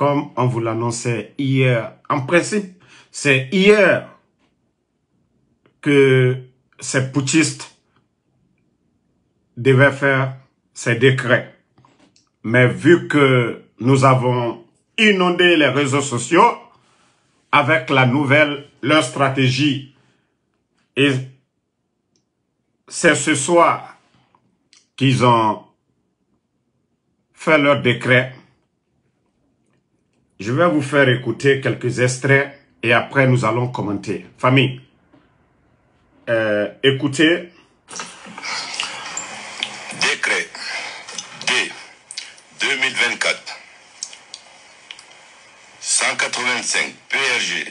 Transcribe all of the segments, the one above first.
comme on vous l'annonçait hier. En principe, c'est hier que ces poutistes devaient faire ces décrets. Mais vu que nous avons inondé les réseaux sociaux avec la nouvelle, leur stratégie, et c'est ce soir qu'ils ont fait leur décret je vais vous faire écouter quelques extraits et après nous allons commenter. Famille, euh, écoutez. Décret D 2024 185 PRG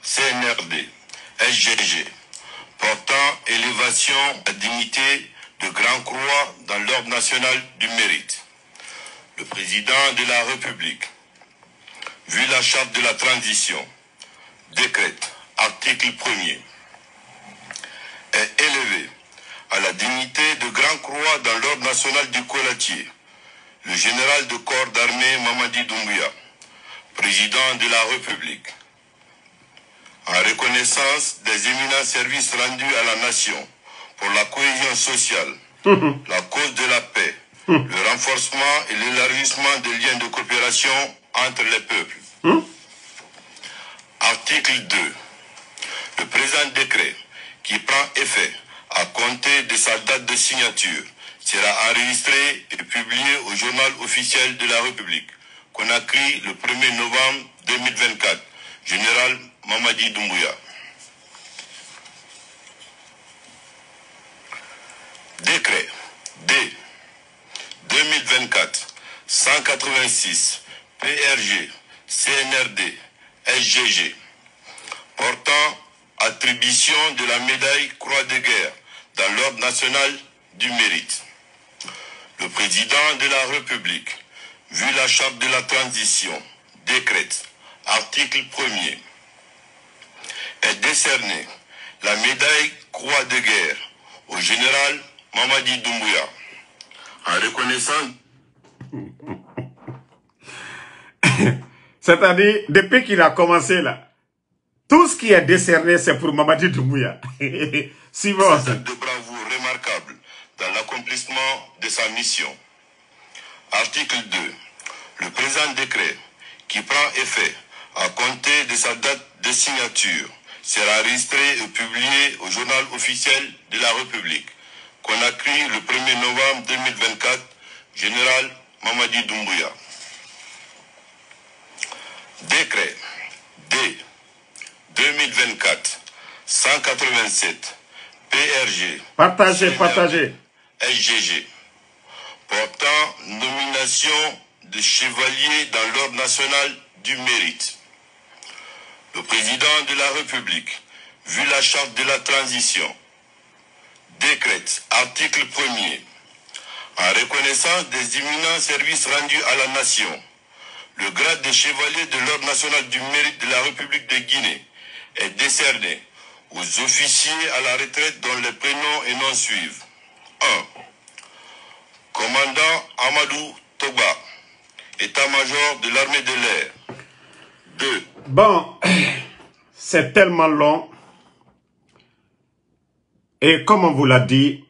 CNRD SGG portant élévation à dignité de Grand Croix dans l'ordre national du mérite. Le président de la République vu la charte de la transition, décrète, article 1er, est élevé à la dignité de Grand Croix dans l'ordre national du colatier, le général de corps d'armée Mamadi Doumbouya, président de la République, en reconnaissance des éminents services rendus à la nation pour la cohésion sociale, la cause de la paix, le renforcement et l'élargissement des liens de coopération entre les peuples. Hmm? Article 2. Le présent décret qui prend effet à compter de sa date de signature sera enregistré et publié au journal officiel de la République, qu'on a créé le 1er novembre 2024. Général Mamadi Doumbouya. Décret D. 2024 186 PRG, CNRD, SGG, portant attribution de la médaille Croix de guerre dans l'ordre national du mérite. Le président de la République, vu la charte de la transition, décrète, article 1er, est décerné la médaille Croix de guerre au général Mamadi Doumbouya en reconnaissant c'est-à-dire, depuis qu'il a commencé là, tout ce qui est décerné, c'est pour Mamadi Doumbouya. C'est de bravoure remarquable dans l'accomplissement de sa mission. Article 2. Le présent décret qui prend effet à compter de sa date de signature sera enregistré et publié au journal officiel de la République, qu'on a créé le 1er novembre 2024, général Mamadi Doumbouya. Décret D 2024 187 PRG. SGG. Portant nomination de chevalier dans l'ordre national du mérite. Le président de la République, vu la charte de la transition, décrète, article 1er, en reconnaissance des imminents services rendus à la nation, le grade de chevalier de l'Ordre national du mérite de la République de Guinée est décerné aux officiers à la retraite dont les prénoms et noms suivent. 1. Commandant Amadou Toba, état-major de l'armée de l'air. 2. Bon, c'est tellement long. Et comme on vous l'a dit,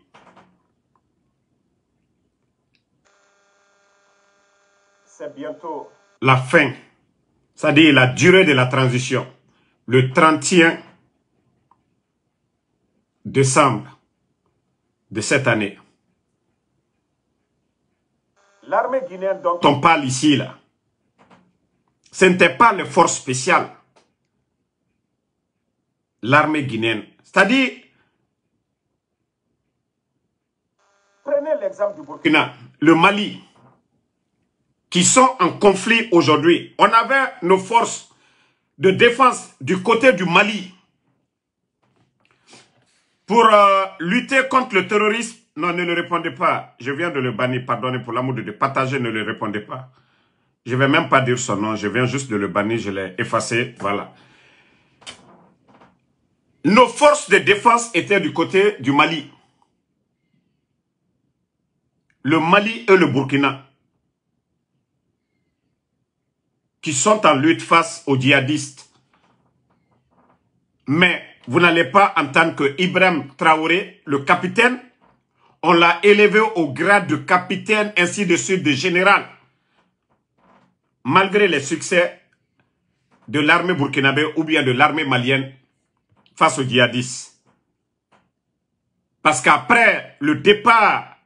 c'est bientôt la fin, c'est-à-dire la durée de la transition, le 31 décembre de cette année. L'armée guinéenne dont on parle ici, là, ce n'était pas les forces spéciales. L'armée guinéenne. C'est-à-dire, prenez l'exemple du Burkina, le Mali, qui sont en conflit aujourd'hui. On avait nos forces de défense du côté du Mali pour euh, lutter contre le terrorisme. Non, ne le répondez pas. Je viens de le bannir. Pardonnez pour l'amour de partager. ne le répondez pas. Je vais même pas dire son nom. Je viens juste de le bannir. Je l'ai effacé. Voilà. Nos forces de défense étaient du côté du Mali. Le Mali et le Burkina. qui sont en lutte face aux djihadistes. Mais vous n'allez pas entendre que Ibrahim Traoré, le capitaine, on l'a élevé au grade de capitaine, ainsi de suite, de général. Malgré les succès de l'armée burkinabé ou bien de l'armée malienne face aux djihadistes. Parce qu'après le départ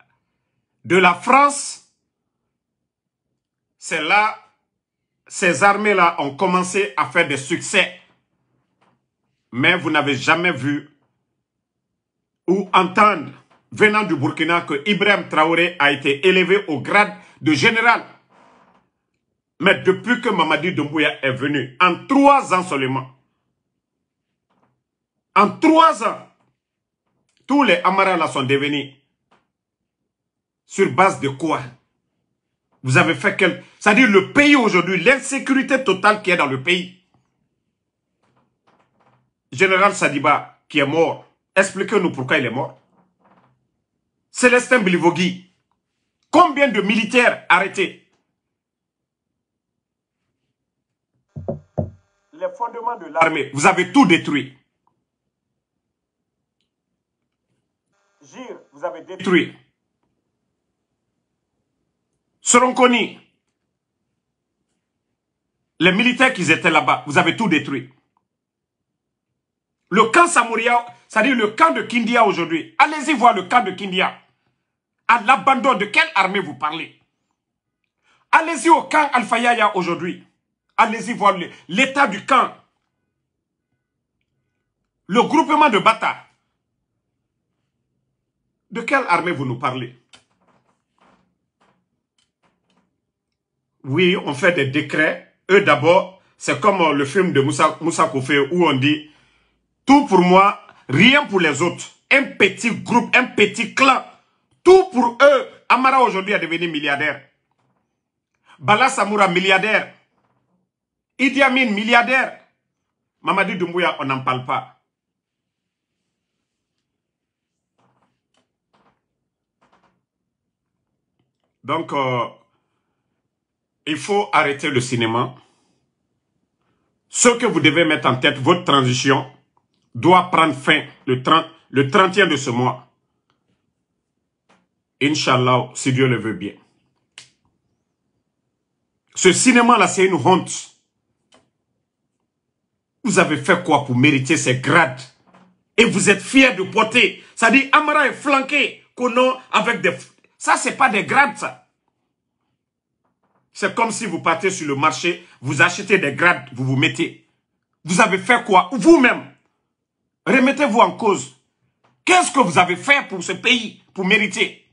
de la France, c'est là ces armées-là ont commencé à faire des succès. Mais vous n'avez jamais vu ou entendre venant du Burkina que Ibrahim Traoré a été élevé au grade de général. Mais depuis que Mamadi Doumbouya est venu, en trois ans seulement, en trois ans, tous les Amaras là sont devenus sur base de quoi vous avez fait quel... C'est-à-dire le pays aujourd'hui, l'insécurité totale qui est dans le pays. Général Sadiba, qui est mort, expliquez-nous pourquoi il est mort. Célestin Blivogui, combien de militaires arrêtés Les fondements de l'armée, vous avez tout détruit. Gire, vous avez détruit seront connus les militaires qui étaient là-bas, vous avez tout détruit. Le camp Samouria, c'est-à-dire le camp de Kindia aujourd'hui. Allez-y voir le camp de Kindia. À l'abandon de quelle armée vous parlez Allez-y au camp Al-Fayaya aujourd'hui. Allez-y voir l'état du camp. Le groupement de Bata. De quelle armée vous nous parlez oui, on fait des décrets. Eux d'abord, c'est comme le film de Moussa, Moussa où on dit tout pour moi, rien pour les autres. Un petit groupe, un petit clan. Tout pour eux. Amara aujourd'hui a devenu milliardaire. Bala Samoura, milliardaire. Idi Amin, milliardaire. Mamadi Doumbouya, on n'en parle pas. Donc, euh, il faut arrêter le cinéma. Ce que vous devez mettre en tête, votre transition doit prendre fin le 30, le de ce mois. Inch'Allah, si Dieu le veut bien. Ce cinéma-là, c'est une honte. Vous avez fait quoi pour mériter ces grades Et vous êtes fiers de porter. Ça dit, Amara est flanqué, Kono, avec des... Ça, c'est pas des grades, ça. C'est comme si vous partez sur le marché, vous achetez des grades, vous vous mettez. Vous avez fait quoi Vous-même. Remettez-vous en cause. Qu'est-ce que vous avez fait pour ce pays, pour mériter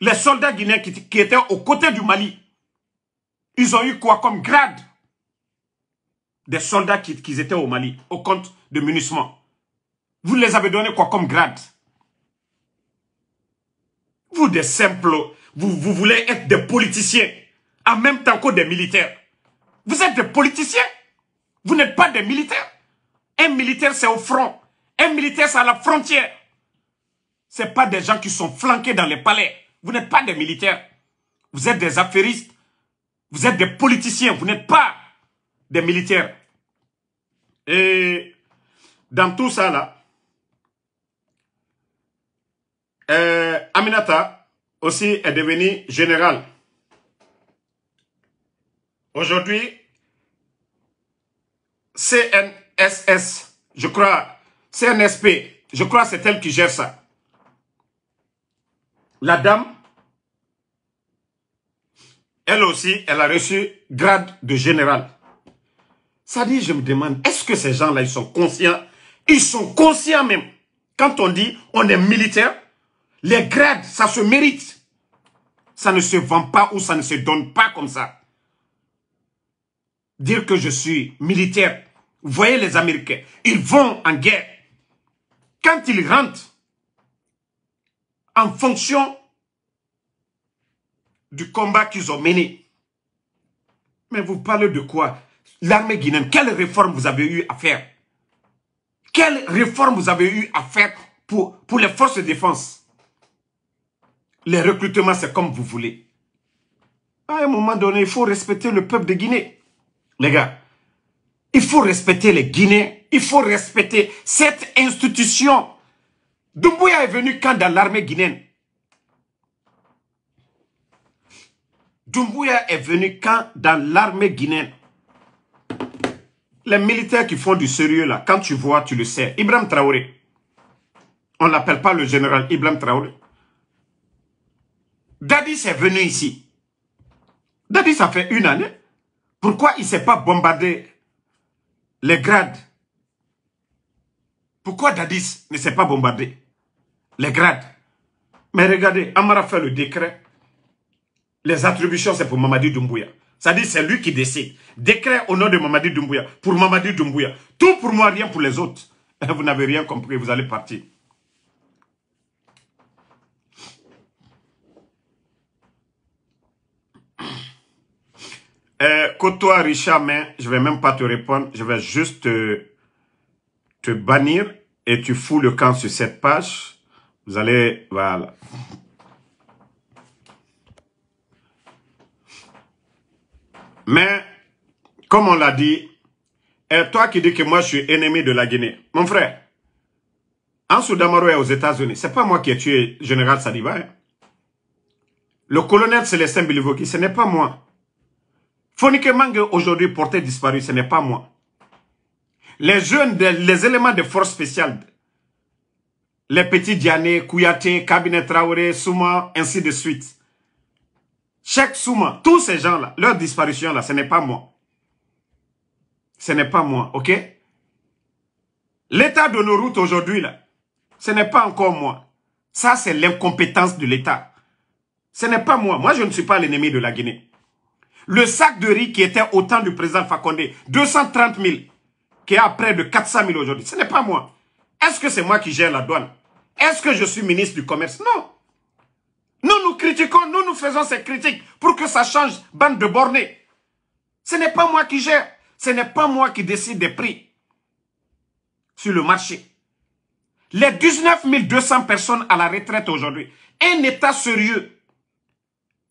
Les soldats guinéens qui, étaient aux côtés du Mali, ils ont eu quoi comme grade Des soldats qui, étaient au Mali, au compte de munitions. Vous les avez donné quoi comme grade Vous des simples vous, voulez être des politiciens en même temps que des militaires. Vous êtes des politiciens. Vous n'êtes pas des militaires. Un militaire, c'est au front. Un militaire, c'est à la frontière. Ce pas des gens qui sont flanqués dans les palais. Vous n'êtes pas des militaires. Vous êtes des affairistes. Vous êtes des politiciens. Vous n'êtes pas des militaires. Et dans tout ça, là, euh, Aminata, aussi est devenu général. Aujourd'hui, CNSS, je crois, CNSP, je crois c'est elle qui gère ça. La dame, elle aussi, elle a reçu grade de général. Ça dit, je me demande, est-ce que ces gens-là, ils sont conscients Ils sont conscients même. Quand on dit, on est militaire, les grades, ça se mérite ça ne se vend pas ou ça ne se donne pas comme ça. Dire que je suis militaire, vous voyez les Américains, ils vont en guerre. Quand ils rentrent, en fonction du combat qu'ils ont mené. Mais vous parlez de quoi L'armée guinéenne, quelle réforme vous avez eu à faire Quelle réforme vous avez eu à faire pour, pour les forces de défense les recrutements, c'est comme vous voulez. À un moment donné, il faut respecter le peuple de Guinée. Les gars, il faut respecter les Guinéens. Il faut respecter cette institution. Doumbouya est venu quand dans l'armée guinéenne Doumbouya est venu quand dans l'armée guinéenne Les militaires qui font du sérieux là, quand tu vois, tu le sais. Ibrahim Traoré, on l'appelle pas le général Ibrahim Traoré. Dadis est venu ici. Dadis a fait une année. Pourquoi il ne s'est pas bombardé les grades Pourquoi Dadis ne s'est pas bombardé les grades Mais regardez, Amara fait le décret. Les attributions, c'est pour Mamadi Doumbouya. cest à c'est lui qui décide. Décret au nom de Mamadi Doumbouya. Pour Mamadi Doumbouya. Tout pour moi, rien pour les autres. Vous n'avez rien compris, vous allez partir. Euh, toi Richard, mais je vais même pas te répondre. Je vais juste te, bannir et tu fous le camp sur cette page. Vous allez, voilà. Mais, comme on l'a dit, et euh, toi qui dis que moi je suis ennemi de la Guinée, mon frère, en Soudamaro et aux États-Unis, c'est pas moi qui ai tué Général Saliba hein. Le colonel Célestin Bilivoki, ce n'est pas moi. Fonike Mangue aujourd'hui porté disparu, ce n'est pas moi. Les jeunes, les éléments de force spéciale, les petits Diané, Kouyaté, Cabinet Traoré, Souma, ainsi de suite. Chaque Souma, tous ces gens-là, leur disparition là, ce n'est pas moi. Ce n'est pas moi, ok L'état de nos routes aujourd'hui là, ce n'est pas encore moi. Ça, c'est l'incompétence de l'État. Ce n'est pas moi. Moi, je ne suis pas l'ennemi de la Guinée. Le sac de riz qui était au temps du président Fakonde, 230 000, qui est à près de 400 000 aujourd'hui, ce n'est pas moi. Est-ce que c'est moi qui gère la douane Est-ce que je suis ministre du Commerce Non. Nous nous critiquons, nous nous faisons ces critiques pour que ça change, bande de bornés. Ce n'est pas moi qui gère, ce n'est pas moi qui décide des prix sur le marché. Les 19 200 personnes à la retraite aujourd'hui, un État sérieux,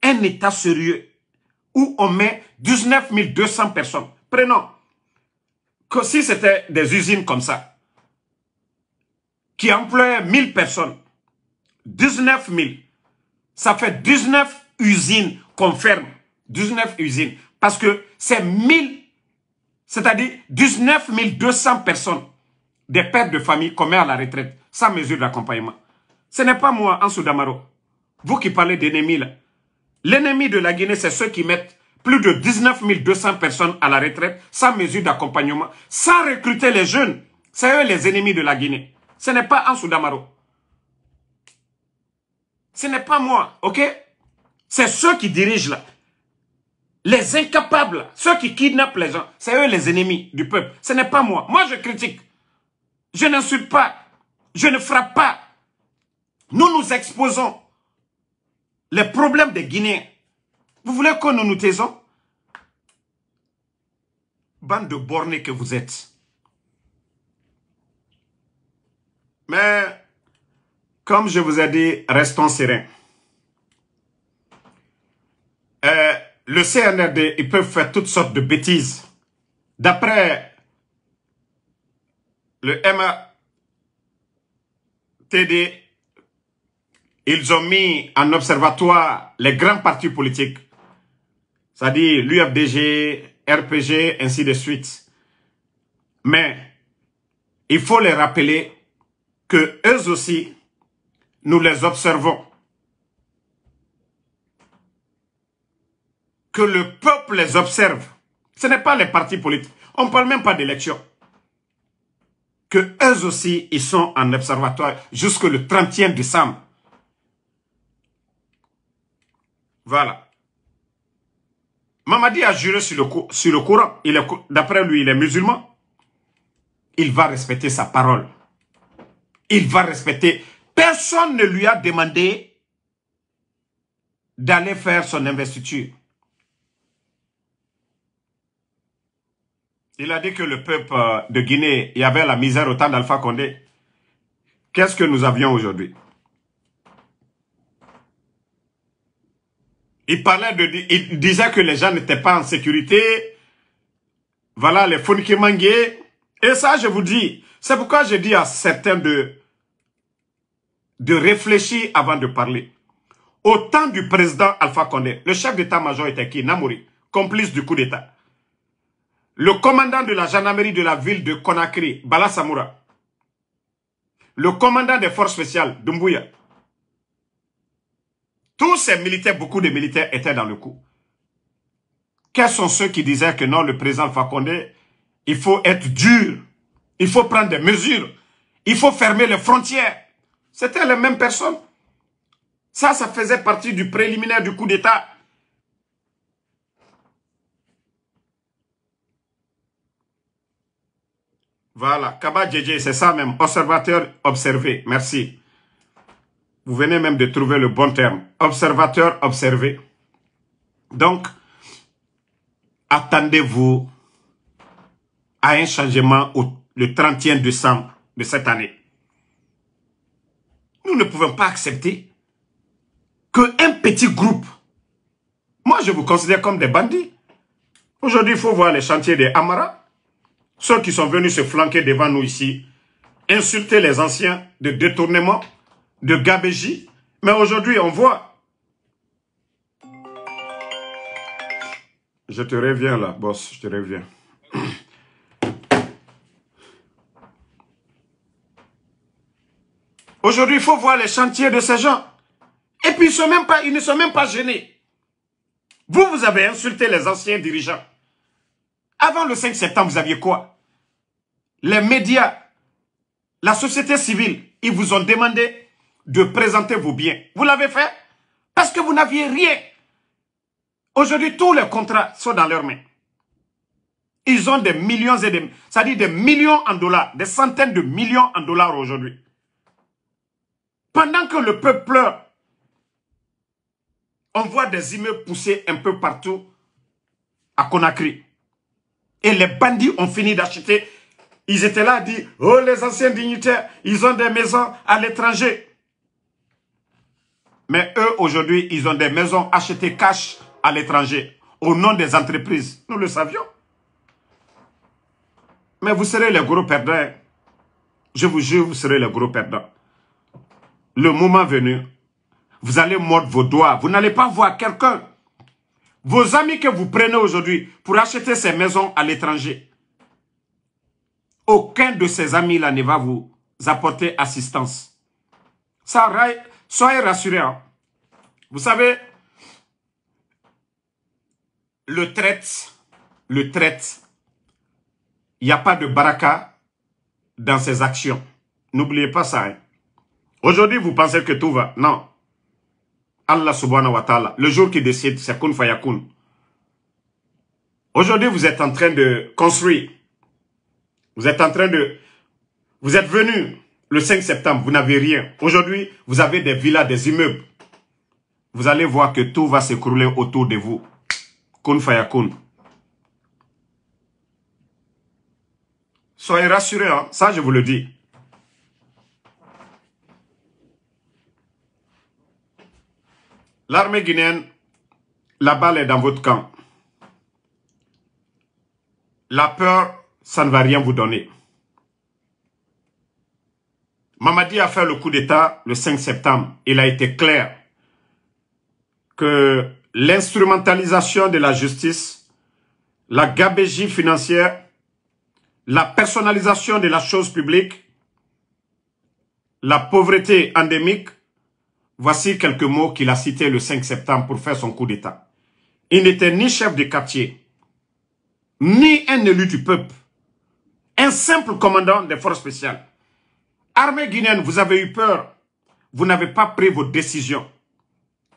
un État sérieux où on met 19 200 personnes. Prenons que si c'était des usines comme ça, qui employaient 1000 personnes, 19 000, ça fait 19 usines qu'on ferme. 19 usines. Parce que c'est 1000, c'est-à-dire 19 200 personnes, des pères de famille qu'on met à la retraite, sans mesure d'accompagnement. Ce n'est pas moi, Ansoudamaro. Damaro. Vous qui parlez d'ennemis, là. L'ennemi de la Guinée, c'est ceux qui mettent plus de 19 200 personnes à la retraite sans mesure d'accompagnement, sans recruter les jeunes. C'est eux les ennemis de la Guinée. Ce n'est pas Ansou Damaro. Ce n'est pas moi, ok C'est ceux qui dirigent là. Les incapables, ceux qui kidnappent les gens, c'est eux les ennemis du peuple. Ce n'est pas moi. Moi, je critique. Je n'insulte pas. Je ne frappe pas. Nous nous exposons les problèmes de Guinée. Vous voulez que nous nous taisons Bande de bornés que vous êtes. Mais, comme je vous ai dit, restons sereins. Euh, le CNRD, ils peuvent faire toutes sortes de bêtises. D'après le MATD, ils ont mis en observatoire les grands partis politiques, c'est-à-dire l'UFDG, RPG, ainsi de suite. Mais il faut les rappeler que eux aussi, nous les observons. Que le peuple les observe. Ce n'est pas les partis politiques. On ne parle même pas d'élection. Que eux aussi, ils sont en observatoire jusqu'au le 31 décembre. Voilà. Mamadi a juré sur le, sur le D'après lui, il est musulman. Il va respecter sa parole. Il va respecter. Personne ne lui a demandé d'aller faire son investiture. Il a dit que le peuple euh, de Guinée, il y avait la misère autant temps d'Alpha Condé. Qu'est-ce que nous avions aujourd'hui Il parlait de, il disait que les gens n'étaient pas en sécurité. Voilà, les manguaient. Et ça, je vous dis, c'est pourquoi je dis à certains de, de réfléchir avant de parler. Au temps du président Alpha Condé, le chef d'état-major était qui? Namori, complice du coup d'état. Le commandant de la gendarmerie de la ville de Conakry, Bala Samoura. Le commandant des forces spéciales, Dumbuya. Tous ces militaires, beaucoup de militaires étaient dans le coup. Quels sont ceux qui disaient que non, le président Fakonde, il faut être dur, il faut prendre des mesures, il faut fermer les frontières. C'était les mêmes personnes. Ça, ça faisait partie du préliminaire du coup d'État. Voilà, Kaba c'est ça même, observateur observé, merci. Vous venez même de trouver le bon terme. Observateur, observé. Donc, attendez-vous à un changement le 31 décembre de cette année. Nous ne pouvons pas accepter qu'un petit groupe, moi je vous considère comme des bandits. Aujourd'hui, il faut voir les chantiers des Amara, ceux qui sont venus se flanquer devant nous ici, insulter les anciens de détournement, de gabégie. Mais aujourd'hui, on voit. Je te reviens là, boss, je te reviens. Aujourd'hui, il faut voir les chantiers de ces gens. Et puis, ils, sont même pas, ils ne sont même pas gênés. Vous, vous avez insulté les anciens dirigeants. Avant le 5 septembre, vous aviez quoi Les médias, la société civile, ils vous ont demandé de présenter vos biens. Vous l'avez fait parce que vous n'aviez rien. Aujourd'hui, tous les contrats sont dans leurs mains. Ils ont des millions et des... Ça dit des millions en dollars, des centaines de millions en dollars aujourd'hui. Pendant que le peuple pleure, on voit des immeubles pousser un peu partout à Conakry. Et les bandits ont fini d'acheter. Ils étaient là à oh les anciens dignitaires, ils ont des maisons à l'étranger. Mais eux, aujourd'hui, ils ont des maisons achetées cash à l'étranger, au nom des entreprises. Nous le savions. Mais vous serez les gros perdants. Je vous jure, vous serez les gros perdants. Le moment venu, vous allez mordre vos doigts. Vous n'allez pas voir quelqu'un. Vos amis que vous prenez aujourd'hui pour acheter ces maisons à l'étranger, aucun de ces amis-là ne va vous apporter assistance. Ça, Soyez rassurés. Hein. Vous savez, le traite, le traite, il n'y a pas de baraka dans ses actions. N'oubliez pas ça. Hein. Aujourd'hui, vous pensez que tout va. Non. Allah subhanahu wa ta'ala, le jour qui décide, c'est kun fayakun. Aujourd'hui, vous êtes en train de construire. Vous êtes en train de... Vous êtes venu le 5 septembre, vous n'avez rien. Aujourd'hui, vous avez des villas, des immeubles. Vous allez voir que tout va s'écrouler autour de vous. Kun fayakun. Soyez rassurés, hein? ça je vous le dis. L'armée guinéenne, la balle est dans votre camp. La peur, ça ne va rien vous donner. Mamadi a fait le coup d'État le 5 septembre. Il a été clair que l'instrumentalisation de la justice, la gabégie financière, la personnalisation de la chose publique, la pauvreté endémique, voici quelques mots qu'il a cités le 5 septembre pour faire son coup d'État. Il n'était ni chef de quartier, ni un élu du peuple, un simple commandant des forces spéciales. Armée guinéenne, vous avez eu peur. Vous n'avez pas pris vos décisions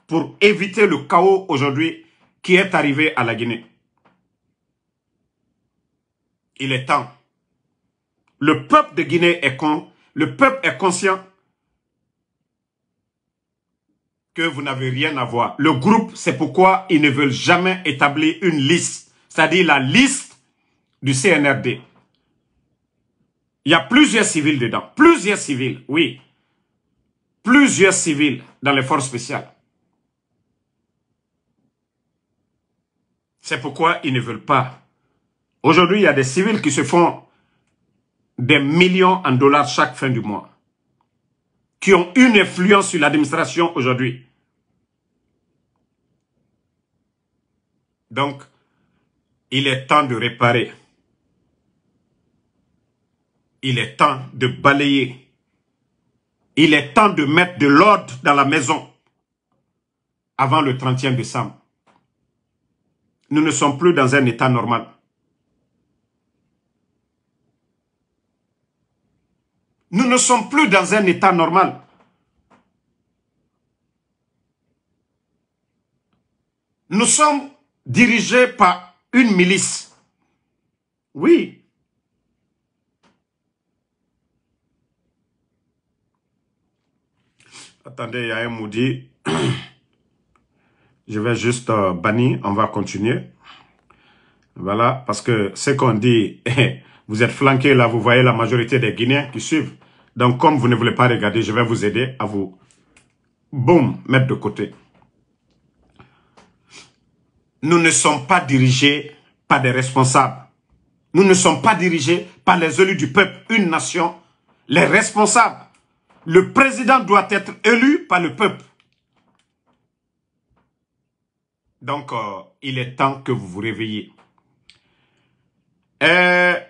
pour éviter le chaos aujourd'hui qui est arrivé à la Guinée. Il est temps. Le peuple de Guinée est con, le peuple est conscient que vous n'avez rien à voir. Le groupe, c'est pourquoi ils ne veulent jamais établir une liste, c'est-à-dire la liste du CNRD. Il y a plusieurs civils dedans. Plusieurs civils, oui. Plusieurs civils dans les forces spéciales. C'est pourquoi ils ne veulent pas. Aujourd'hui, il y a des civils qui se font des millions en dollars chaque fin du mois. Qui ont une influence sur l'administration aujourd'hui. Donc, il est temps de réparer il est temps de balayer. Il est temps de mettre de l'ordre dans la maison avant le 30e décembre. Nous ne sommes plus dans un état normal. Nous ne sommes plus dans un état normal. Nous sommes dirigés par une milice. Oui, Attendez, il y a un Je vais juste euh, bannir. On va continuer. Voilà, parce que ce qu'on dit, vous êtes flanqué là, vous voyez la majorité des Guinéens qui suivent. Donc, comme vous ne voulez pas regarder, je vais vous aider à vous, boum, mettre de côté. Nous ne sommes pas dirigés par des responsables. Nous ne sommes pas dirigés par les élus du peuple, une nation, les responsables le président doit être élu par le peuple. Donc, euh, il est temps que vous vous réveillez. Euh,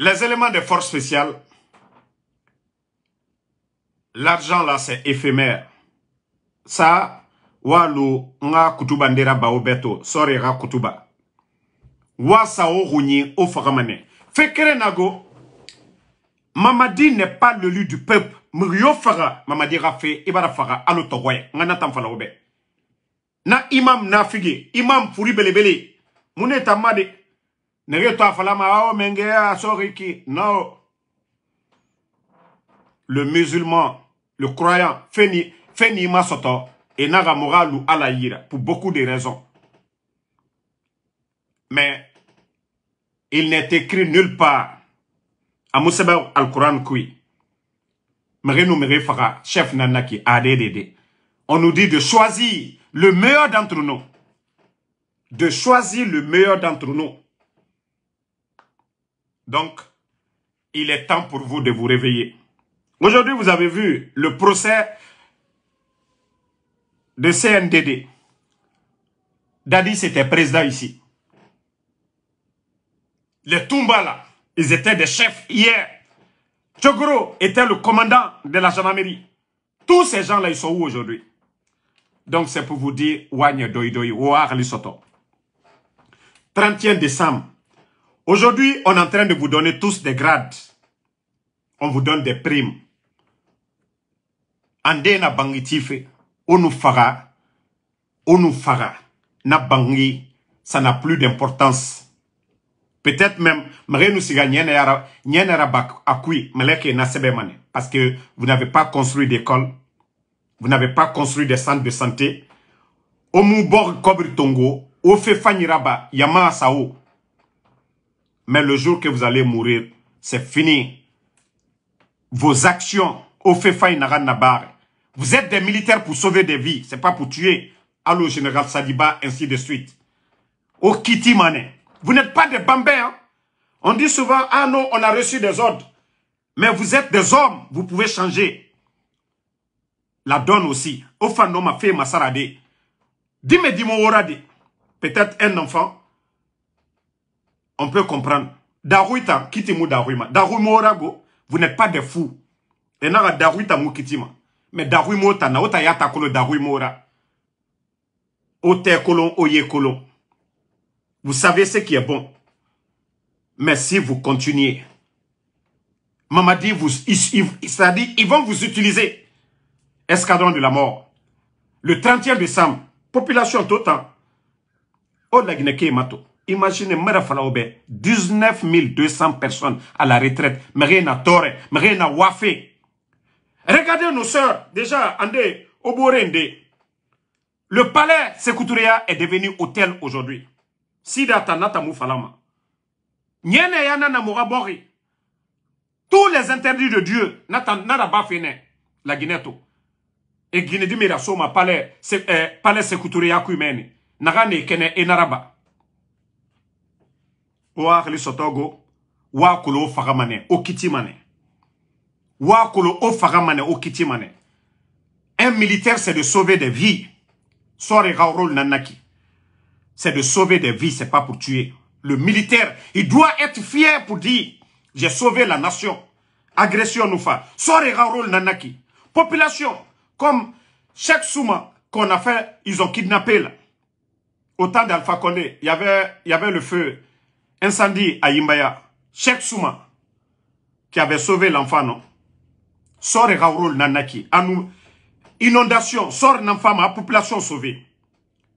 les éléments des forces spéciales, l'argent là, c'est éphémère. Ça, walu nga kutuba ndera baobeto. sorry ra kutuba. Wa sao runyi que Fekere nago, Mamadi n'est pas le lieu du peuple. Murio fara Mamadi Rafé ibara fara alotogoye ngana obe. Na imam nafige imam furi belebele mune tamade nege to fala mao mengea ah, soriki. ki no le musulman le croyant feni feni ma soto et moralu ala yira pour beaucoup de raisons. Mais il n'est écrit nulle part chef nanaki on nous dit de choisir le meilleur d'entre nous de choisir le meilleur d'entre nous donc il est temps pour vous de vous réveiller aujourd'hui vous avez vu le procès de CNDD Dadis c'était président ici les Tumbala. là ils étaient des chefs hier. Chogoro était le commandant de la gendarmerie. Tous ces gens-là, ils sont où aujourd'hui Donc c'est pour vous dire, Wagne 31 décembre. Aujourd'hui, on est en train de vous donner tous des grades. On vous donne des primes. Ande na bangitife, onufara fara, na bangi, ça n'a plus d'importance. Peut-être même, Parce que vous n'avez pas construit d'école. Vous n'avez pas construit des centres de santé. Tongo, Mais le jour que vous allez mourir, c'est fini. Vos actions, au Vous êtes des militaires pour sauver des vies, Ce n'est pas pour tuer. Allô, général Sadiba, ainsi de suite. Okiti Mané. Vous n'êtes pas des bambins. Hein? On dit souvent, ah non, on a reçu des ordres. Mais vous êtes des hommes, vous pouvez changer. La donne aussi. Ofano ma fait Dis-moi, moi dimo orade. Peut-être un enfant. On peut comprendre. Daruita, kitimu daruima. Daruimo go. Vous n'êtes pas des fous. Et n'a daruita mukitima kitima. Mais daruimo ta na ota yata kolo daruimo ora. Ote kolon, oye kolon. Vous savez ce qui est bon. Mais si vous continuez, Mamadi, vous, ils vont vous utiliser. Escadron de la mort. Le 30e décembre, population totale. Imaginez, 19 200 personnes à la retraite. mais Torre, Wafé. Regardez nos soeurs. déjà, Le palais est devenu hôtel aujourd'hui sida Nata mufalama. Nyene yana na Tous les interdits de Dieu, Nata bafene, la Guinéto. Et Guinée du Mirasoma, palais, euh, palais sekuture yakumeni. Nagane kene enaraba. Oakli sotogo, wakolo fagamane, okitimane. Wakolo o fagamane, okitimane. Un militaire, c'est de sauver des vies. Sore gaurol nanaki c'est de sauver des vies, c'est pas pour tuer. Le militaire, il doit être fier pour dire, j'ai sauvé la nation. Agression nous fait. et Raoul Nanaki. Population, comme chaque Souma qu'on a fait, ils ont kidnappé là. Au temps d'Alpha Condé, il y avait, y avait le feu, incendie à Yimbaya. Cheikh Souma, qui avait sauvé l'enfant, non? Sort Raoul Nanaki. inondation, sort l'enfant, ma population sauvée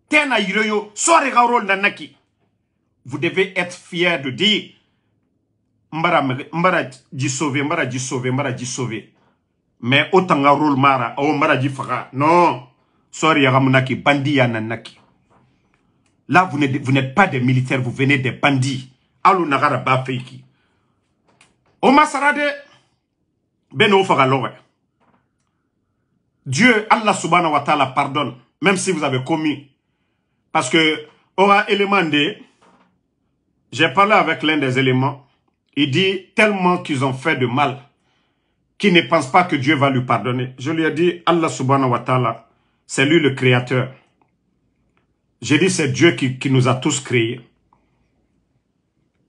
tena yireyo sore gaurol na naki vous devez être fier de dire mbara mbara ji sauver mbara ji sauver mbara ji sauver mais autant gaurol mara o mbara ji faga non sore yagamu naki bandi ya na là vous n'êtes vous n'êtes pas des militaires vous venez des bandits alu nagara ba feiki o masara de beno faga lowe Dieu, Allah subhanahu wa ta'ala pardonne, même si vous avez commis parce que Aura D. j'ai parlé avec l'un des éléments, il dit tellement qu'ils ont fait de mal, qu'il ne pense pas que Dieu va lui pardonner. Je lui ai dit, Allah subhanahu wa ta'ala, c'est lui le créateur. J'ai dit, c'est Dieu qui, nous a tous créés.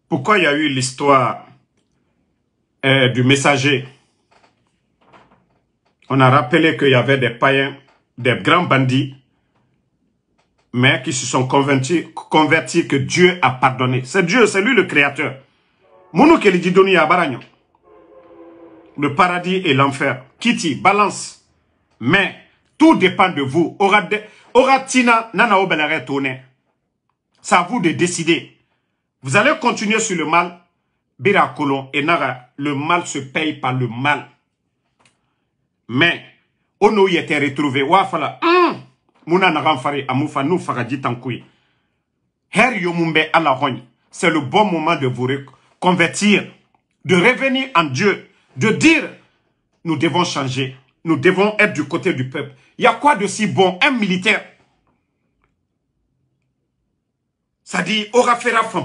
Pourquoi il y a eu l'histoire euh, du messager On a rappelé qu'il y avait des païens, des grands bandits, mais qui se sont convertis, convertis que Dieu a pardonné. C'est Dieu, c'est lui le créateur. Le paradis et l'enfer. Kiti, balance. Mais tout dépend de vous. Oratina, nana C'est à vous de décider. Vous allez continuer sur le mal. et Nara, le mal se paye par le mal. Mais, on nous y était retrouvé. Wafala, muna c'est le bon moment de vous convertir de revenir en Dieu de dire nous devons changer nous devons être du côté du peuple il y a quoi de si bon un militaire ça dit aura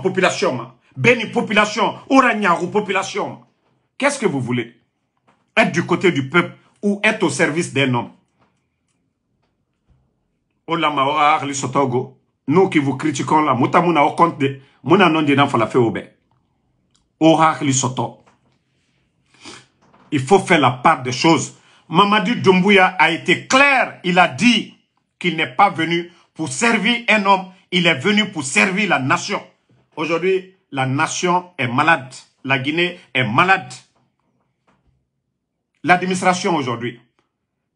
population béni population aura population qu'est-ce que vous voulez être du côté du peuple ou être au service d'un homme nous qui vous critiquons il faut faire la part des choses Mamadi Doumbouya a été clair il a dit qu'il n'est pas venu pour servir un homme il est venu pour servir la nation aujourd'hui la nation est malade la Guinée est malade l'administration aujourd'hui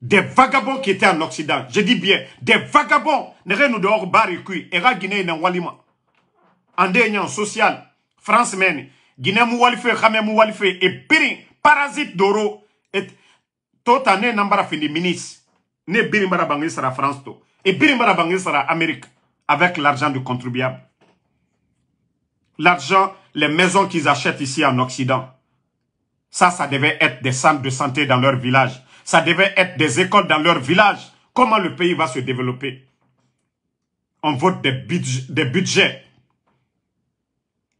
des vagabonds qui étaient en Occident. Je dis bien, des vagabonds. n'iraient-nous dehors barikui. Era Guinée na walima. déniant social. France mène. Guinée mou walife, kame mou walife. Et pire, parasite d'oro. Et tota ne nambara fini ministre. Ne biri mara sera France tout. Et biri mara sera Amérique. Avec l'argent du contribuable. L'argent, les maisons qu'ils achètent ici en Occident. Ça, ça devait être des centres de santé dans leur village ça devait être des écoles dans leur village. Comment le pays va se développer On vote des, budgets.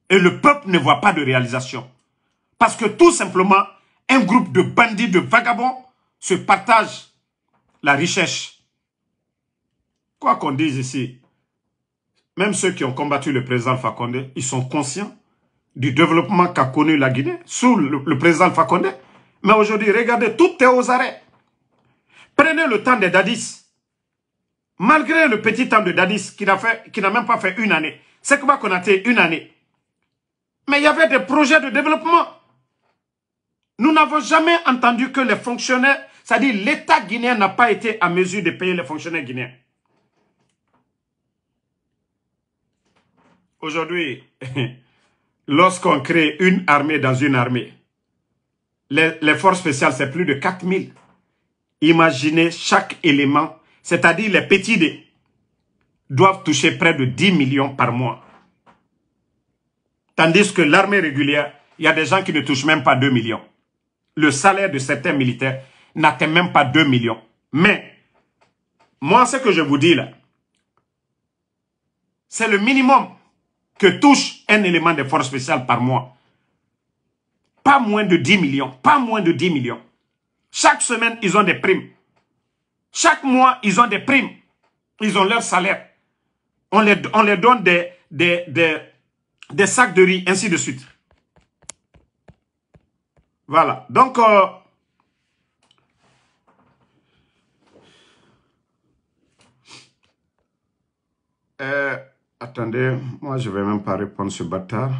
Et le peuple ne voit pas de réalisation. Parce que tout simplement, un groupe de bandits, de vagabonds se partage la richesse. Quoi qu'on dise ici, même ceux qui ont combattu le président Fakonde, ils sont conscients du développement qu'a connu la Guinée sous le, le président Fakonde. Mais aujourd'hui, regardez, tout est aux arrêts. Prenez le temps de Dadis. Malgré le petit temps de Dadis, qui n'a même pas fait une année. C'est quoi qu'on a fait une année. Mais il y avait des projets de développement. Nous n'avons jamais entendu que les fonctionnaires, c'est-à-dire l'État guinéen n'a pas été à mesure de payer les fonctionnaires guinéens. Aujourd'hui, lorsqu'on crée une armée dans une armée, les, forces spéciales, c'est plus de 4000. Imaginez chaque élément, c'est-à-dire les petits dés, doivent toucher près de 10 millions par mois. Tandis que l'armée régulière, il y a des gens qui ne touchent même pas 2 millions. Le salaire de certains militaires n'atteint même pas 2 millions. Mais, moi, ce que je vous dis là, c'est le minimum que touche un élément des forces spéciales par mois. Pas moins de 10 millions. Pas moins de 10 millions. Chaque semaine, ils ont des primes. Chaque mois, ils ont des primes. Ils ont leur salaire. On les, on les donne des, des, des, sacs de riz, ainsi de suite. Voilà. Donc, euh, euh, attendez, moi je vais même pas répondre ce bâtard.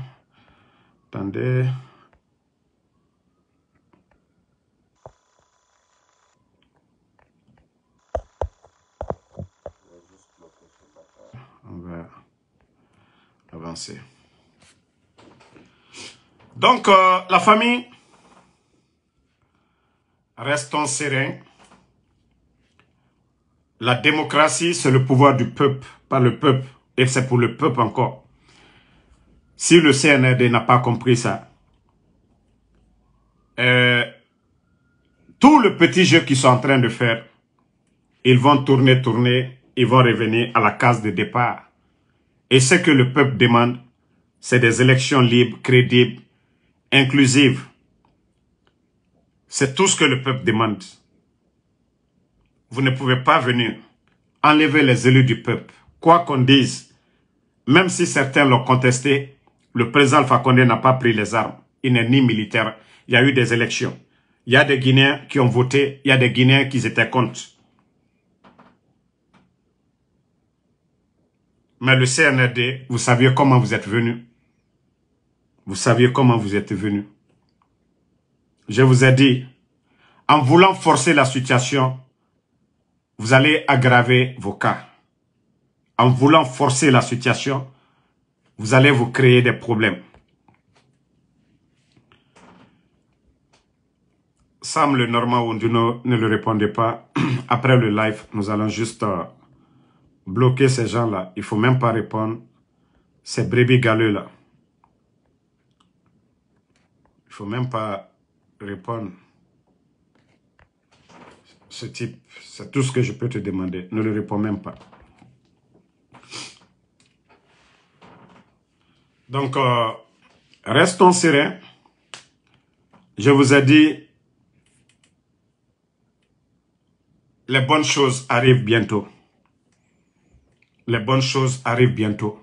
Attendez. Donc, euh, la famille, restons sereins. La démocratie, c'est le pouvoir du peuple, par le peuple. Et c'est pour le peuple encore. Si le CNRD n'a pas compris ça, euh, tout le petit jeu qu'ils sont en train de faire, ils vont tourner, tourner, ils vont revenir à la case de départ. Et ce que le peuple demande, c'est des élections libres, crédibles, inclusives. C'est tout ce que le peuple demande. Vous ne pouvez pas venir enlever les élus du peuple. Quoi qu'on dise, même si certains l'ont contesté, le président Fakonde n'a pas pris les armes. Il n'est ni militaire. Il y a eu des élections. Il y a des Guinéens qui ont voté. Il y a des Guinéens qui étaient contre. Mais le CNRD, vous saviez comment vous êtes venu. Vous saviez comment vous êtes venu. Je vous ai dit, en voulant forcer la situation, vous allez aggraver vos cas. En voulant forcer la situation, vous allez vous créer des problèmes. Sam le Normand Wonduno ne le répondait pas. Après le live, nous allons juste euh, bloquer ces gens-là. Il ne faut même pas répondre. Ces brebis galeux-là. Il ne faut même pas répondre. Ce type, c'est tout ce que je peux te demander. Ne le réponds même pas. Donc, euh, restons sereins. Je vous ai dit, les bonnes choses arrivent bientôt les bonnes choses arrivent bientôt.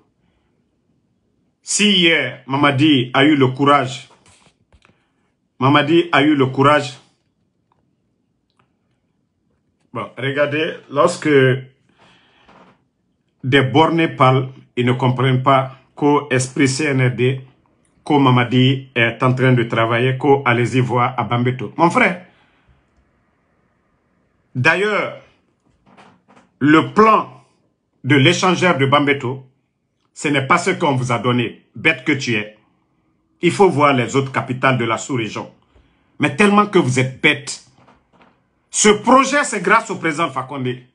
Si hier, Mamadi a eu le courage, Mamadi a eu le courage. Bon, regardez, lorsque des bornes parlent, ils ne comprennent pas qu'au Esprit CNRD, qu'au Mamadi est en train de travailler, qu'au Allez-y voir à Bambeto. Mon frère, d'ailleurs, le plan de l'échangeur de Bambeto, ce n'est pas ce qu'on vous a donné, bête que tu es. Il faut voir les autres capitales de la sous-région. Mais tellement que vous êtes bête. Ce projet, c'est grâce au président Alpha Condé.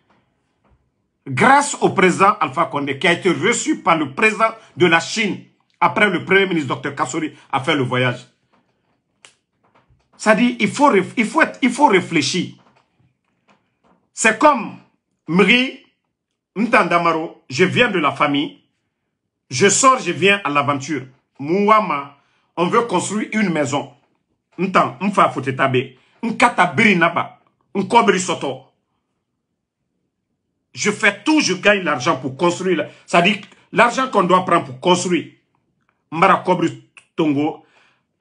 Grâce au président Alpha Condé, qui a été reçu par le président de la Chine, après le premier ministre Dr Kassori a fait le voyage. Ça dit, il faut, il faut, il faut réfléchir. C'est comme Mri je viens de la famille. Je sors, je viens à l'aventure. Mouama, on veut construire une maison. mfa naba. soto. Je fais tout, je gagne l'argent pour construire. Ça dit, l'argent qu'on doit prendre pour construire. Mbara kobri tongo.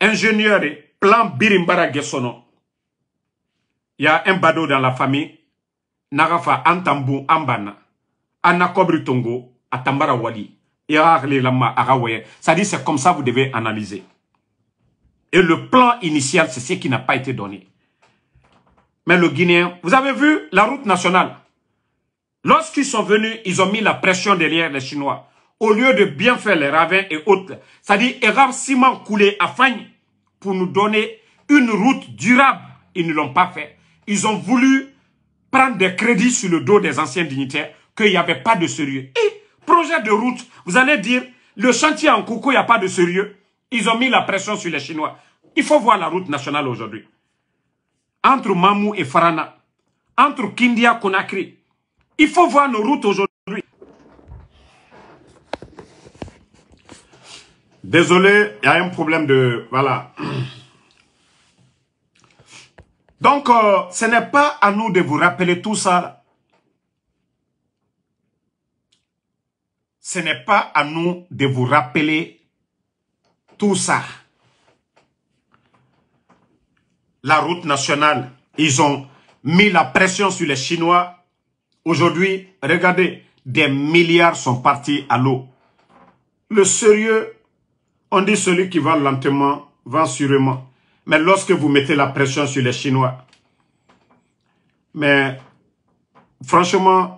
Ingénieur, plan birimbara Il y a un badaud dans la famille. Narafa, antambu ambana anna tongo atambara wali cest c'est comme ça que vous devez analyser. Et le plan initial, c'est ce qui n'a pas été donné. Mais le Guinéen, vous avez vu la route nationale. Lorsqu'ils sont venus, ils ont mis la pression derrière les Chinois. Au lieu de bien faire les ravins et autres, ça dit dire ciment coulé à Fagne pour nous donner une route durable, ils ne l'ont pas fait. Ils ont voulu prendre des crédits sur le dos des anciens dignitaires qu'il n'y avait pas de sérieux. Et projet de route, vous allez dire, le chantier en coucou, il n'y a pas de sérieux. Ils ont mis la pression sur les Chinois. Il faut voir la route nationale aujourd'hui. Entre Mamou et Farana, entre Kindia et Conakry, il faut voir nos routes aujourd'hui. Désolé, il y a un problème de... Voilà. Donc, euh, ce n'est pas à nous de vous rappeler tout ça. ce n'est pas à nous de vous rappeler tout ça. La route nationale, ils ont mis la pression sur les Chinois. Aujourd'hui, regardez, des milliards sont partis à l'eau. Le sérieux, on dit celui qui va lentement, va sûrement. Mais lorsque vous mettez la pression sur les Chinois, mais franchement,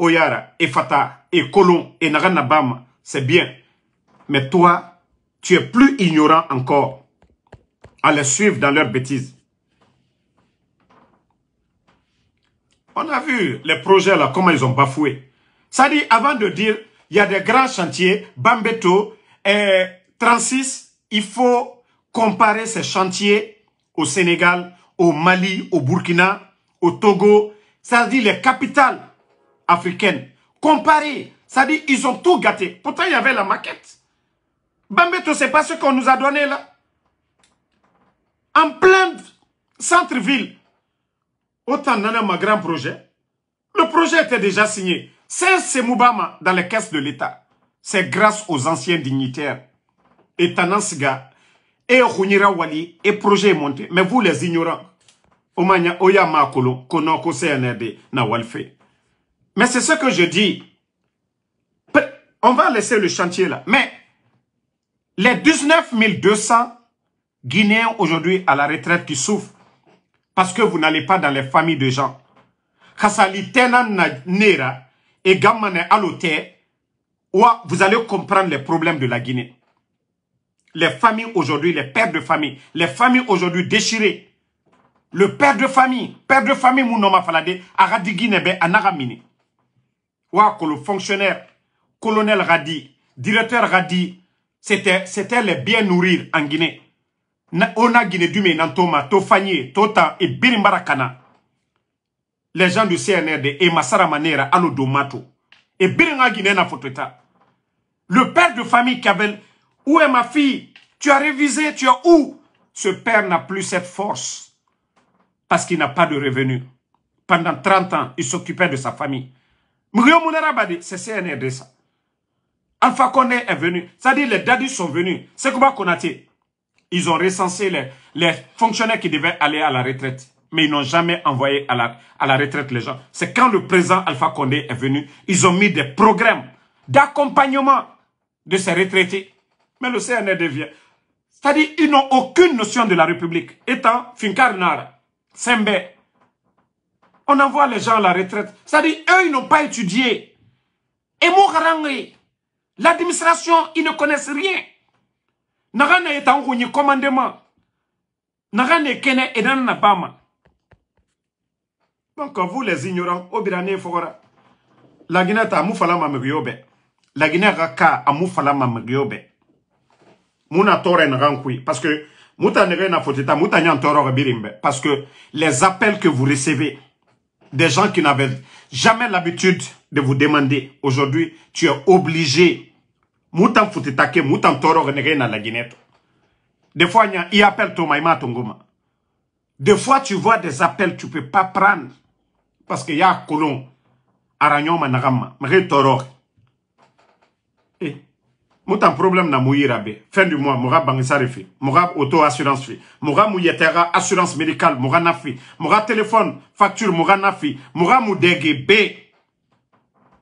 Oyara, et Fata, et Colomb et Naganabam, c'est bien. Mais toi, tu es plus ignorant encore à les suivre dans leurs bêtises. On a vu les projets là, comment ils ont bafoué. Ça dit, avant de dire, il y a des grands chantiers, Bambeto, et 36, il faut comparer ces chantiers au Sénégal, au Mali, au Burkina, au Togo, ça dit les capitales africaine. Comparé, ça dit ils ont tout gâté. Pourtant, il y avait la maquette. Bambeto, c'est pas ce qu'on nous a donné là. En plein centre-ville, autant a ma grand projet, le projet était déjà signé. C'est Moubama dans les caisses de l'État. C'est grâce aux anciens dignitaires. Et Tanansiga, et Rounira Wali, et projet est monté. Mais vous les ignorants. Omanya Oyama Kolo, Konoko CNRD, Nawalfe. Mais c'est ce que je dis. On va laisser le chantier là. Mais les 19 200 Guinéens aujourd'hui à la retraite qui souffrent parce que vous n'allez pas dans les familles de gens. et vous allez comprendre les problèmes de la Guinée. Les familles aujourd'hui, les pères de famille, les familles aujourd'hui déchirées. Le père de famille, père de famille, Mounoma Falade, a falade, be que le fonctionnaire, colonel Radi, directeur Radi, c'était c'était les bien nourrir en Guinée. On a Guinée du nantoma Tofanye, Tota et Birimbarakana. Les gens du CNRD et Massara Manera Alodomato. Domato. Et Biringa Guinée na Foteta. Le père de famille qui avait « où est ma fille Tu as révisé, tu as où Ce père n'a plus cette force parce qu'il n'a pas de revenus. Pendant 30 ans, il s'occupait de sa famille. Badi, c'est CNRD ça. Alpha Condé est venu. C'est-à-dire les dadis sont venus. C'est quoi Konaté Ils ont recensé les, fonctionnaires qui devaient aller à la retraite. Mais ils n'ont jamais envoyé à la, à la retraite les gens. C'est quand le président Alpha Condé est venu, ils ont mis des programmes d'accompagnement de ces retraités. Mais le CNRD vient. C'est-à-dire ils n'ont aucune notion de la République. Étant Nara, Sembe, on envoie les gens à la retraite. C'est-à-dire, eux, ils n'ont pas étudié. Et rangé, l'administration, ils ne connaissent rien. Narane est en commandement. Narane kene et nabama. Donc, vous les ignorants, Obirane fora. La Guinée a moufala mamriobe. La Guinée raka a moufala Mouna tore n'rankui. Parce que, mouta na foteta, mouta toro birimbe. Parce que les appels que vous recevez, des gens qui n'avaient jamais l'habitude de vous demander. Aujourd'hui, tu es obligé. Moutan moutan toro na la guinette. Des fois, il y ton maïma, ton goma. Des fois, tu vois des appels, tu peux pas prendre. Parce qu'il y a colon. Aranyoma Nagama. Mre toro un problème na mouira be fin du mois muga bangisari fi auto assurance fi muga mu yetera assurance médicale muga na fi téléphone facture muga na fi muga be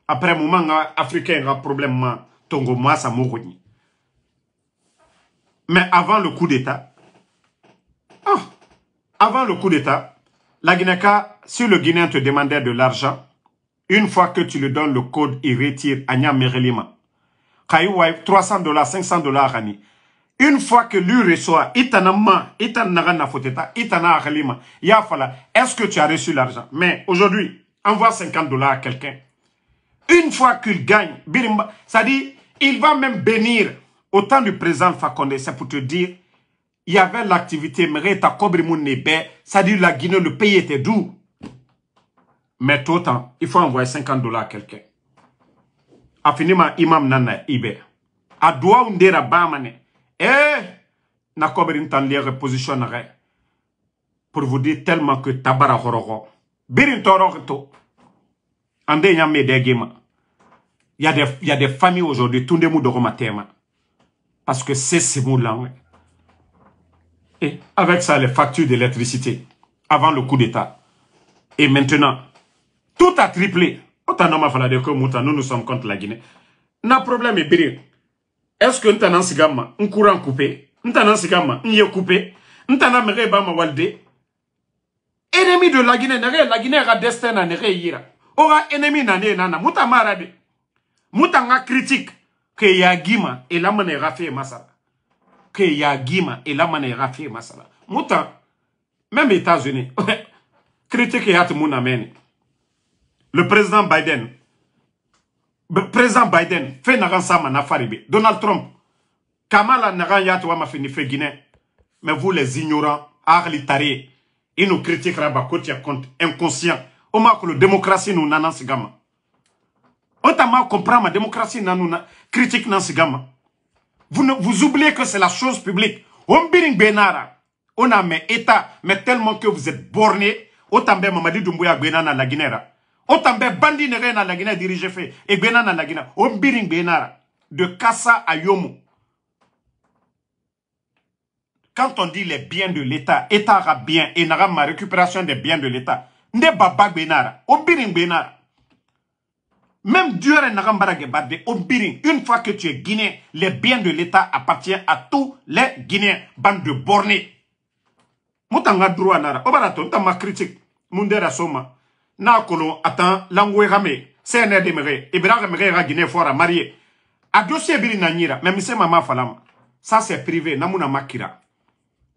après moment nga africain nga problème ma tongo sa mais avant le coup d'état ah, avant le coup d'état la guinée si le Guinéen te demandait de l'argent, une fois que tu lui donnes le code, il retire Anya Merelima. 300 dollars 500 dollars une fois que lui reçoit est-ce que tu as reçu l'argent mais aujourd'hui envoie 50 dollars à quelqu'un une fois qu'il gagne ça dit il va même bénir au temps du président Fakonde c'est pour te dire il y avait l'activité cest à dit la Guinée, le pays était doux. Mais tout il faut envoyer 50 dollars à quelqu'un afinima imam nana, ibe a doa ndera bamane Eh, na koberin tan lege pour vous dire tellement que tabara horogo birin torogo to ande de degema il y a des y a des familles aujourd'hui tout de parce que c'est ce mot là et avec ça les factures d'électricité avant le coup d'état et maintenant tout a triplé otana mafana de ko muta nous nous sommes contre la Guinée na problème est bien. est-ce que gamma un courant coupé ntana gamma nye coupé ntana mere ba ma walde ennemi de la Guinée la Guinée a destin à nere yira ora ennemi na ne nana muta marade. muta nga critique que ya gima et la mané rafi masala que ya gima et la mané rafi masala muta même États-Unis critique ya tmuna amen le président Biden Le président Biden Fait Nagansama na ma Donald Trump kamala nagan y'a ma fini fait Guinée mais vous les ignorants ahli ils nous nous critiquera ba côté compte inconscient ma démocratie nous nana sigi Autant o comprend ma démocratie nanu na critique nan vous ne vous oubliez que c'est la chose publique on biling benara on a mais état mais tellement que vous êtes borné Autant bien Mamadi Doumbouya gbena la Guinée otan bandi nɛgɛ na lagina dirige e egbena na lagina o biring benara de kassa à yomou. quand on dit les biens de l'état état ra bien et n'a ma récupération des biens de l'état nde baba benara. o biring gbenara même Dieu une fois que tu es guiné les biens de l'État appartiennent à tous les Guinéens, bande de bornés. Mutanga droit nara. Obarato, ma critique. soma na kolon atan langwe rame sene de mere ibra mere ra guinée fora marié a dossier biri na mais mise mama falam ça c'est privé namuna makira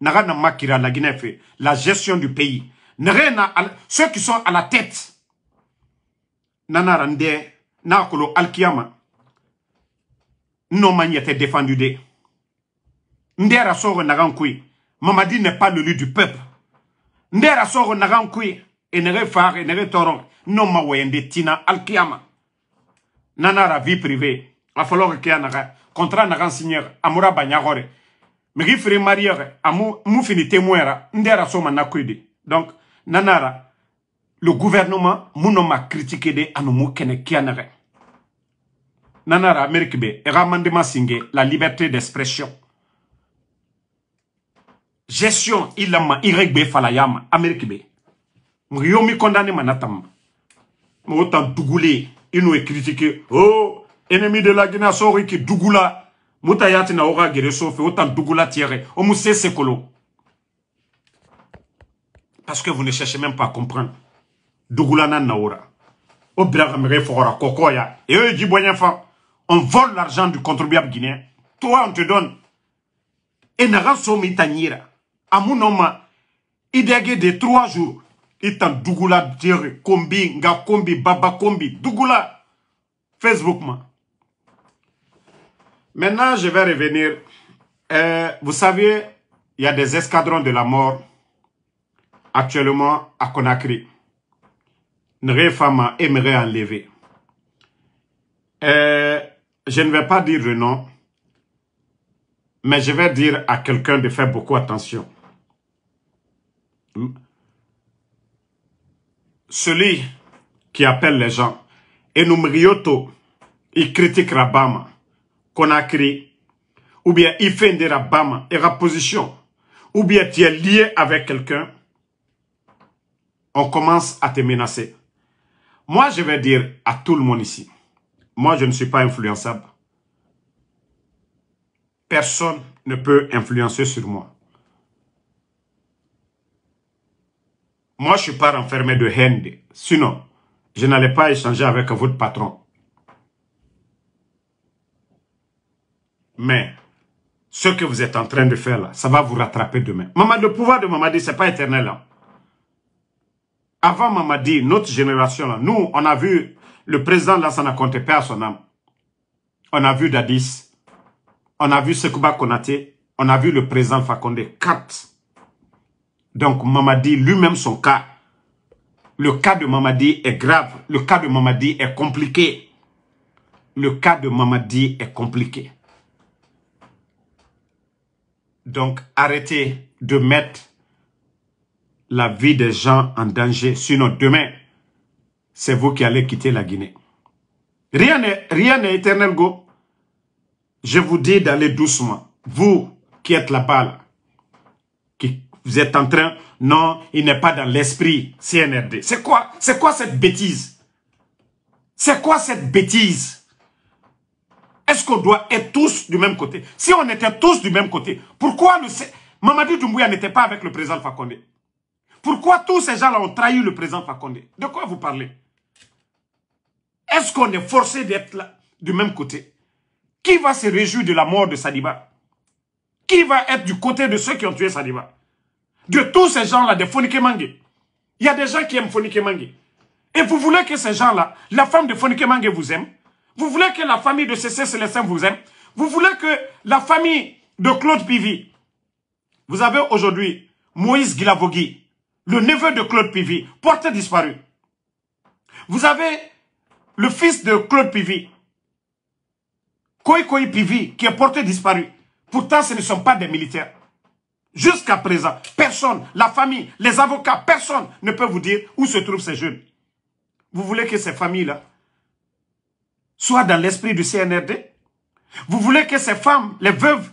naga na makira la Guinée fait la gestion du pays nerena ceux qui sont à la tête nana rande na kolo alkiyama non était défendu de ndera soro naga nkui mamadi n'est pas le lieu du peuple ndera soro naga nkui enege far enege torong non ma wende tina alkiyama nanara vie privée a falloir que anaga contrat naga seigneur. amura banyagore qui ferait mariere Amou, mou fini témoinra ndera soma nakuidi donc nanara le gouvernement muno ma critiquer de anu mu kene nanara Amerikbe, be ega la liberté d'expression gestion ilama iregbe falayama amerique be Yomi condamné Manatam. Autant Dougoulé, il nous est critiqué. Oh, ennemi de la Guinée, sorry qui Dougoula. Moutayati na aura guéré sauf, autant Dougoula tiré. On mousse c'est colo. Parce que vous ne cherchez même pas à comprendre. Dougoula na naora. Au bragamere fora kokoya. Et eux, dit fa. On vole l'argent du contribuable guinéen. Toi, on te donne. Et n'a pas somme tanira. Amounoma. Idégué de trois jours. Et dugula jere kombi nga kombi baba kombi dugula facebook maintenant je vais revenir euh, vous savez, il y a des escadrons de la mort actuellement à Conakry Une Fama aimerait enlever euh, je ne vais pas dire le nom mais je vais dire à quelqu'un de faire beaucoup attention celui qui appelle les gens, et Enumrioto, il critique Rabama, créé, ou bien il fait des Rabama et position, ou bien tu es lié avec quelqu'un, on commence à te menacer. Moi, je vais dire à tout le monde ici, moi, je ne suis pas influençable. Personne ne peut influencer sur moi. Moi, je ne suis pas renfermé de haine. Sinon, je n'allais pas échanger avec votre patron. Mais ce que vous êtes en train de faire là, ça va vous rattraper demain. le pouvoir de Mamadi, ce n'est pas éternel. Hein. Avant Mamadi, notre génération, là, nous, on a vu le président là, ça n'a compté pas à son âme. On a vu Dadis. On a vu Sekouba Konate. On a vu le président Fakonde. Quatre. Donc Mamadi lui-même, son cas, le cas de Mamadi est grave, le cas de Mamadi est compliqué. Le cas de Mamadi est compliqué. Donc arrêtez de mettre la vie des gens en danger. Sinon, demain, c'est vous qui allez quitter la Guinée. Rien n'est rien éternel, go. Je vous dis d'aller doucement. Vous qui êtes là-bas, là, vous êtes en train, non, il n'est pas dans l'esprit CNRD. C'est quoi, c'est quoi cette bêtise C'est quoi cette bêtise Est-ce qu'on doit être tous du même côté Si on était tous du même côté, pourquoi le Mamadou Doumbouya n'était pas avec le président Fakonde Pourquoi tous ces gens-là ont trahi le président Fakonde De quoi vous parlez Est-ce qu'on est forcé d'être là, du même côté Qui va se réjouir de la mort de Sadiba Qui va être du côté de ceux qui ont tué Sadiba de tous ces gens-là, de Fonike Mange. Il y a des gens qui aiment Fonike Mange. Et vous voulez que ces gens-là, la femme de Fonike Mange vous aime. Vous voulez que la famille de CC Célestin vous aime. Vous voulez que la famille de Claude Pivi. Vous avez aujourd'hui Moïse Gilavogui, le neveu de Claude Pivi, porté disparu. Vous avez le fils de Claude Pivi, Koi Koi Pivi, qui est porté disparu. Pourtant, ce ne sont pas des militaires. Jusqu'à présent, personne, la famille, les avocats, personne ne peut vous dire où se trouvent ces jeunes. Vous voulez que ces familles-là soient dans l'esprit du CNRD Vous voulez que ces femmes, les veuves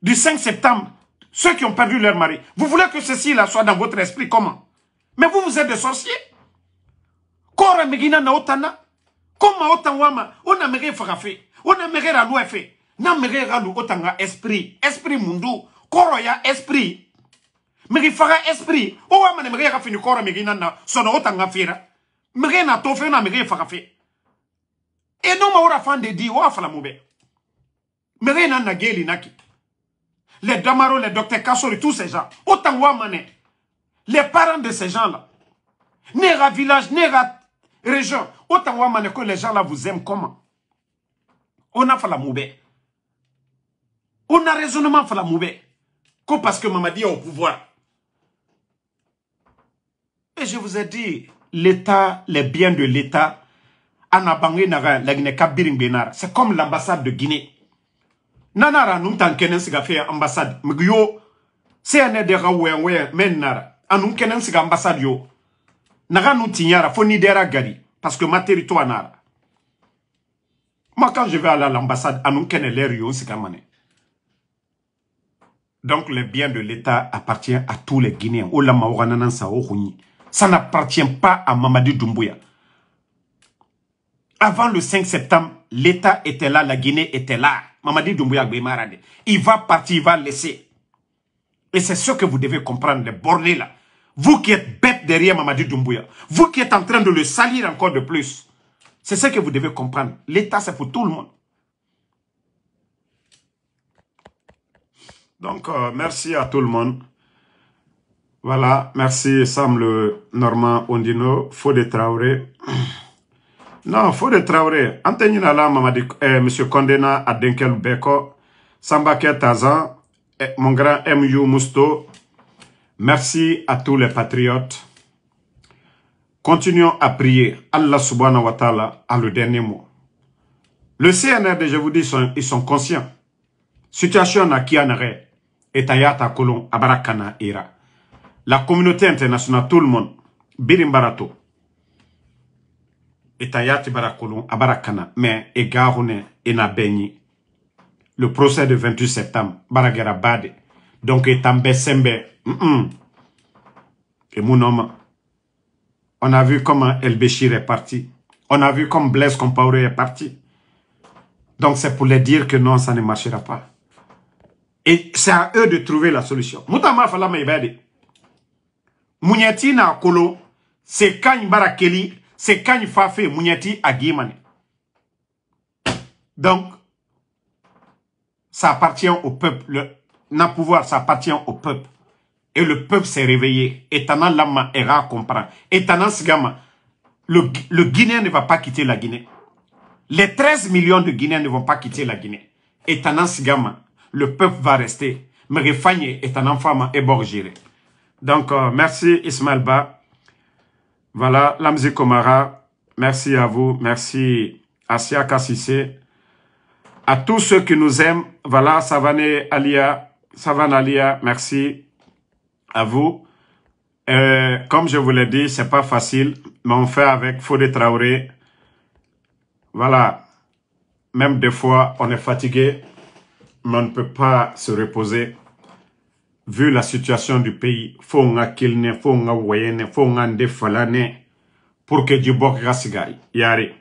du 5 septembre, ceux qui ont perdu leur mari, vous voulez que ceci-là soit dans votre esprit Comment Mais vous, vous êtes des sorciers. Kora na esprit. Esprit Koroya esprit je fara esprit o wa mane migi ya fini koro migi nana sono otanga fira migi na tofe na migi fara fe e no ma ora fan de di wa fala mube nana geli naki les damaro les docteurs kassori tous ces gens autant wa mane les parents de ces gens là n'est à village n'est à région autant wa mane que les gens là vous aiment comment on a fait la moube. on a raisonnement la moube que parce que Mamadi est au pouvoir. Et je vous ai dit, l'État, les biens de l'État, c'est comme l'ambassade de Guinée. Nanara, nous t'enquêtons ce qu'a fait ambassade. Mais yo, c'est un des raouens, ouais, mais nara. Ah, nous t'enquêtons ce qu'ambassade ambassade yo. Naga nous tignara, faut ni dera gari. Parce que ma territoire nara. Moi, quand je vais aller à l'ambassade, à ah, nous l'air yo, c'est qu'a mané. Donc le bien de l'État appartient à tous les Guinéens. Ça n'appartient pas à Mamadi Doumbouya. Avant le 5 septembre, l'État était là, la Guinée était là. Mamadi Doumbouya Il va partir, il va laisser. Et c'est ce que vous devez comprendre, les bornés là. Vous qui êtes bêtes derrière Mamadi Doumbouya, vous qui êtes en train de le salir encore de plus, c'est ce que vous devez comprendre. L'État, c'est pour tout le monde. Donc, euh, merci à tout le monde. Voilà, merci Sam le Normand Ondino, Fode Traoré. Non, Fode Traoré, Antenina Lama, M. Eh, Monsieur Condena à Beko, Sambake Tazan, eh, mon grand M.U. Mousto. Merci à tous les patriotes. Continuons à prier. Allah subhanahu wa ta'ala à le dernier mot. Le CNRD, je vous dis, ils sont conscients. Situation à qui en arrêt etayata kolon abarakana era la communauté internationale tout le monde birim barato etayati barakolon abarakana mais egarune ena benyi le procès de 28 septembre baragera bade donc etambe sembe et mon homme on a vu comment El Béchir est parti on a vu comment Blaise Compaoré est parti donc c'est pour les dire que non ça ne marchera pas et c'est à eux de trouver la solution. Mutama falama ibadi. na kolo, c'est kany barakeli, c'est kany Fafé à agimane. Donc, ça appartient au peuple. Le pouvoir, ça appartient au peuple. Et le peuple s'est réveillé. Et tanan lama era comprend. tanan sigama. Le, le Guinéen ne va pas quitter la Guinée. Les 13 millions de Guinéens ne vont pas quitter la Guinée. Et tanan sigama le peuple va rester. Fagné est un enfant éborgiré. Donc, euh, merci Ismail Ba. Voilà, Lamzi Komara, merci à vous, merci Sia Kassissé. À tous ceux qui nous aiment, voilà, Savane Alia, Savane Alia, merci à vous. Euh, comme je vous l'ai dit, c'est pas facile, mais on fait avec Fode Traoré. Voilà, même des fois, on est fatigué, mais on ne peut pas se reposer vu la situation du pays. Faut nga kilne, faut nga wayene, faut ndefalane pour que du bok gasigari. Yari.